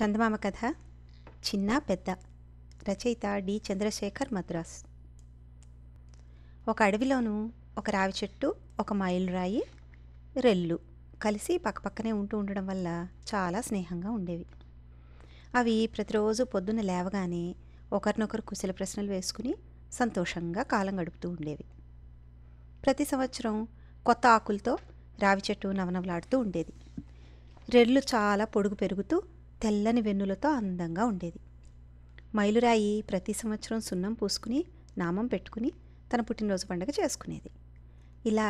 చందమామ కథ చిన్న పెద్ద రచయిత డి చంద్రశేఖర్ మద్రాస్ ఒక అడవిలోనూ ఒక రావి చెట్టు ఒక రాయి రెల్లు కలిసి పక్కపక్కనే ఉంటూ ఉండడం వల్ల చాలా స్నేహంగా ఉండేవి అవి ప్రతిరోజు పొద్దున్న లేవగానే ఒకరినొకరు కుశల ప్రశ్నలు వేసుకుని సంతోషంగా కాలం గడుపుతూ ఉండేవి ప్రతి సంవత్సరం కొత్త ఆకులతో రావి చెట్టు నవనవలాడుతూ ఉండేది రెళ్ళు చాలా పొడుగు పెరుగుతూ తెల్లని వెన్నులతో అందంగా ఉండేది మైలురాయి ప్రతి సంవత్సరం సున్నం పూసుకుని నామం పెట్టుకుని తన పుట్టినరోజు పండుగ చేసుకునేది ఇలా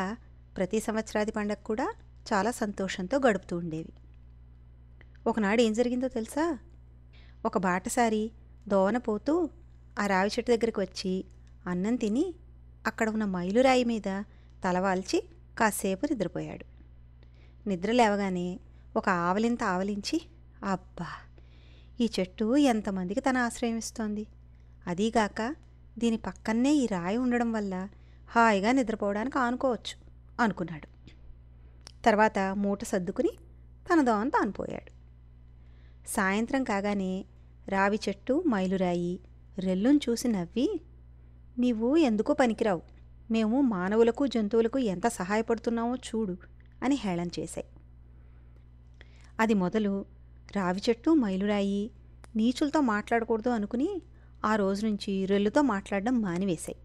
ప్రతి సంవత్సరాది పండగ కూడా చాలా సంతోషంతో గడుపుతూ ఉండేవి ఒకనాడు ఏం జరిగిందో తెలుసా ఒక బాటసారి దోవనపోతూ ఆ రావి చెట్టు దగ్గరికి వచ్చి అన్నం తిని అక్కడ ఉన్న మైలురాయి మీద తలవాల్చి కాసేపు నిద్రపోయాడు నిద్ర లేవగానే ఒక ఆవలింత ఆవలించి అబ్బా ఈ చెట్టు ఎంతమందికి తన ఇస్తోంది అదీగాక దీని పక్కన్నే ఈ రాయి ఉండడం వల్ల హాయిగా నిద్రపోవడానికి ఆనుకోవచ్చు అనుకున్నాడు తర్వాత మూట సర్దుకుని తన దోన తాను సాయంత్రం కాగానే రావి చెట్టు మైలురాయి రెల్లును చూసి నవ్వి నీవు ఎందుకు పనికిరావు మేము మానవులకు జంతువులకు ఎంత సహాయపడుతున్నామో చూడు అని హేళన చేశాయి అది మొదలు రావి చెట్టు మైలురాయి నీచులతో మాట్లాడకూడదు అనుకుని ఆ రోజు నుంచి రెల్లుతో మాట్లాడడం మానివేశాయి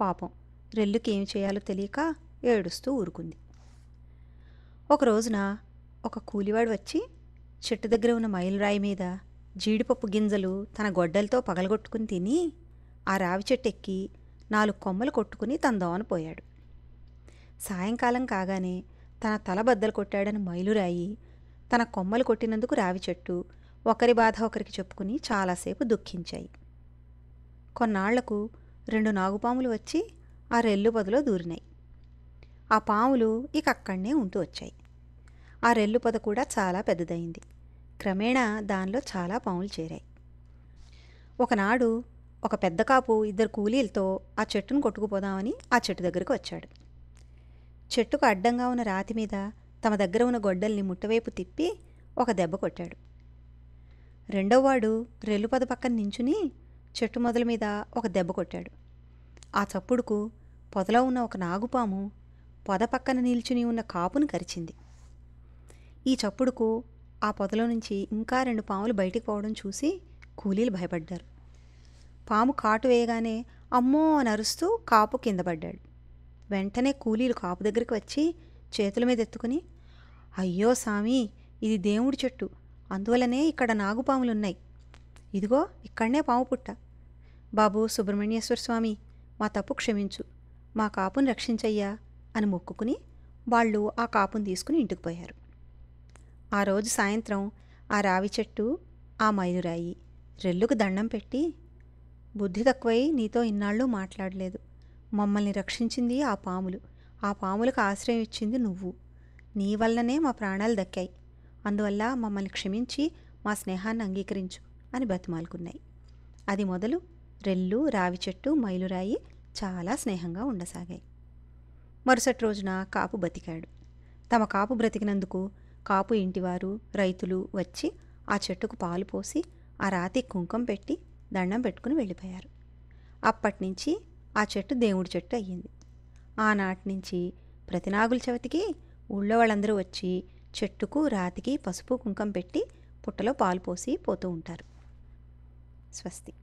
పాపం రెల్లుకి ఏమి చేయాలో తెలియక ఏడుస్తూ ఊరుకుంది ఒక రోజున ఒక కూలివాడు వచ్చి చెట్టు దగ్గర ఉన్న మైలురాయి మీద జీడిపప్పు గింజలు తన గొడ్డలతో పగలగొట్టుకుని తిని ఆ రావి చెట్టు ఎక్కి నాలుగు కొమ్మలు కొట్టుకుని తన దోనపోయాడు పోయాడు సాయంకాలం కాగానే తన తల బద్దలు కొట్టాడని మైలురాయి తన కొమ్మలు కొట్టినందుకు రావి చెట్టు ఒకరి బాధ ఒకరికి చెప్పుకుని చాలాసేపు దుఃఖించాయి కొన్నాళ్లకు రెండు నాగుపాములు వచ్చి ఆ రెల్లు పొదలో దూరినాయి ఆ పాములు ఇక అక్కడనే ఉంటూ వచ్చాయి ఆ రెల్లు పొద కూడా చాలా పెద్దదైంది క్రమేణా దానిలో చాలా పాములు చేరాయి ఒకనాడు ఒక పెద్ద కాపు ఇద్దరు కూలీలతో ఆ చెట్టును కొట్టుకుపోదామని ఆ చెట్టు దగ్గరికి వచ్చాడు చెట్టుకు అడ్డంగా ఉన్న రాతి మీద తమ దగ్గర ఉన్న గొడ్డల్ని ముట్టవైపు తిప్పి ఒక దెబ్బ కొట్టాడు రెండోవాడు రెల్లుపద పక్కన నించుని చెట్టు మొదల మీద ఒక దెబ్బ కొట్టాడు ఆ చప్పుడుకు పొదలో ఉన్న ఒక నాగుపాము పొద పక్కన నిల్చుని ఉన్న కాపును కరిచింది ఈ చప్పుడుకు ఆ పొదలో నుంచి ఇంకా రెండు పాములు బయటికి పోవడం చూసి కూలీలు భయపడ్డారు పాము కాటు వేయగానే అమ్మో అని అరుస్తూ కాపు కింద పడ్డాడు వెంటనే కూలీలు కాపు దగ్గరికి వచ్చి చేతుల మీద ఎత్తుకుని అయ్యో సామి ఇది దేవుడి చెట్టు అందువలనే ఇక్కడ నాగుపాములున్నాయి ఇదిగో ఇక్కడనే పాము పుట్ట బాబు సుబ్రహ్మణ్యేశ్వర స్వామి మా తప్పు క్షమించు మా కాపును రక్షించయ్యా అని మొక్కుకుని వాళ్ళు ఆ కాపును తీసుకుని ఇంటికి పోయారు ఆ రోజు సాయంత్రం ఆ రావి చెట్టు ఆ మైలురాయి రెల్లుకు దండం పెట్టి బుద్ధి తక్కువై నీతో ఇన్నాళ్ళు మాట్లాడలేదు మమ్మల్ని రక్షించింది ఆ పాములు ఆ పాములకు ఆశ్రయం ఇచ్చింది నువ్వు నీ వల్లనే మా ప్రాణాలు దక్కాయి అందువల్ల మమ్మల్ని క్షమించి మా స్నేహాన్ని అంగీకరించు అని బతిమాలుకున్నాయి అది మొదలు రెల్లు రావి చెట్టు మైలురాయి చాలా స్నేహంగా ఉండసాగాయి మరుసటి రోజున కాపు బతికాడు తమ కాపు బ్రతికినందుకు కాపు ఇంటివారు రైతులు వచ్చి ఆ చెట్టుకు పాలు పోసి ఆ రాతి కుంకం పెట్టి దండం పెట్టుకుని వెళ్ళిపోయారు అప్పటి నుంచి ఆ చెట్టు దేవుడి చెట్టు అయ్యింది ఆనాటి నుంచి ప్రతినాగుల చవితికి ఊళ్ళో వాళ్ళందరూ వచ్చి చెట్టుకు రాతికి పసుపు కుంకం పెట్టి పుట్టలో పాలు పోసి పోతూ ఉంటారు స్వస్తి